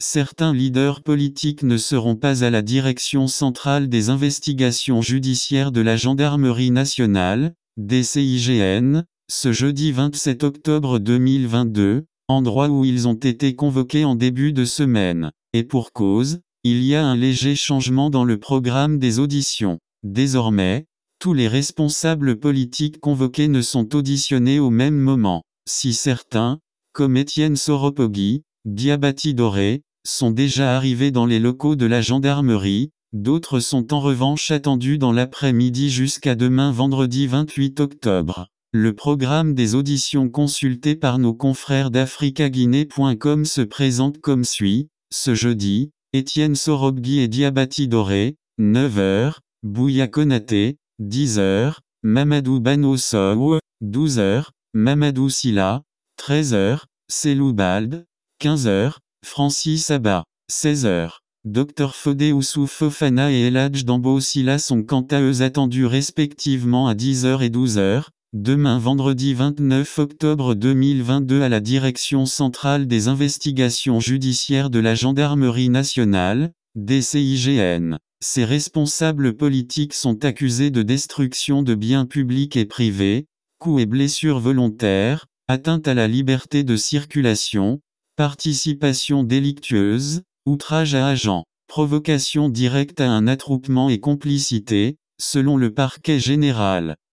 certains leaders politiques ne seront pas à la direction centrale des investigations judiciaires de la Gendarmerie nationale, DCIGN, ce jeudi 27 octobre 2022, endroit où ils ont été convoqués en début de semaine. Et pour cause, il y a un léger changement dans le programme des auditions. Désormais, tous les responsables politiques convoqués ne sont auditionnés au même moment. Si certains, comme Étienne Soropogui, Diabati Doré, sont déjà arrivés dans les locaux de la gendarmerie, d'autres sont en revanche attendus dans l'après-midi jusqu'à demain vendredi 28 octobre. Le programme des auditions consulté par nos confrères d'africaguinée.com se présente comme suit. Ce jeudi, Étienne Sorogbi et Diabati Doré, 9h, Bouya Konate, 10h, Mamadou Bano 12h, Mamadou Silla, 13h, Selou Bald, 15h, Francis Abba. 16h. Dr Fodé Oussouf Fofana et Eladj Dambo sont quant à eux attendus respectivement à 10h et 12h, demain vendredi 29 octobre 2022 à la Direction Centrale des Investigations Judiciaires de la Gendarmerie Nationale, DCIGN. Ces responsables politiques sont accusés de destruction de biens publics et privés, coups et blessures volontaires, atteinte à la liberté de circulation, Participation délictueuse, outrage à agent, provocation directe à un attroupement et complicité, selon le parquet général.